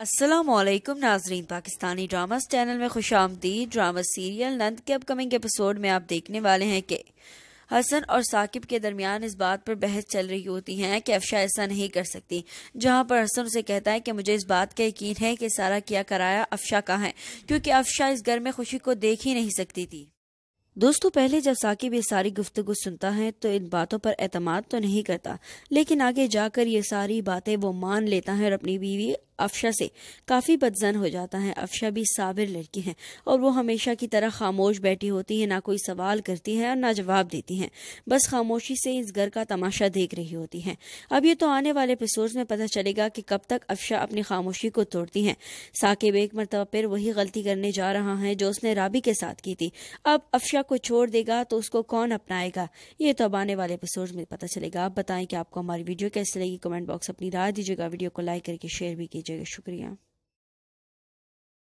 असलम नाजरीन Pakistani drama channel में खुश आमदी ड्रामा सीरियल नंद के अपकमिंग एपिसोड में आप देखने वाले हैं कि हसन और साकिब के दरमियान इस बात पर बहस चल रही होती है कि अफशा ऐसा नहीं कर सकती जहां पर हसन उसे कहता है कि मुझे इस बात का यकीन है कि सारा किया कराया अफशा का है क्योंकि अफशा इस घर में खुशी को देख ही नहीं सकती थी दोस्तों पहले जब साकिब ये सारी गुफ्तगु सुनता है तो इन बातों पर एतमाद तो नहीं करता लेकिन आगे जाकर ये सारी बातें वो मान लेता है और अपनी बीवी अफशा से काफ़ी बदजन हो जाता है अफशा भी साबिर लड़की है और वो हमेशा की तरह खामोश बैठी होती है ना कोई सवाल करती है और ना जवाब देती है बस खामोशी से इस घर का तमाशा देख रही होती है अब ये तो आने वाले एपिसोड में पता चलेगा कि कब तक अफशा अपनी खामोशी को तोड़ती है साकिब एक मरतबा फिर वही गलती करने जा रहा है जो उसने राबी के साथ की थी अब अफशा को छोड़ देगा तो उसको कौन अपनाएगा ये तो अब आने वाले एपिसोड में पता चलेगा आप बताएं कि आपको हमारी वीडियो कैसी लगी कमेंट बॉक्स अपनी राय दीजिएगा वीडियो को लाइक करके शेयर भी कीजिए दीजिएगा शुक्रिया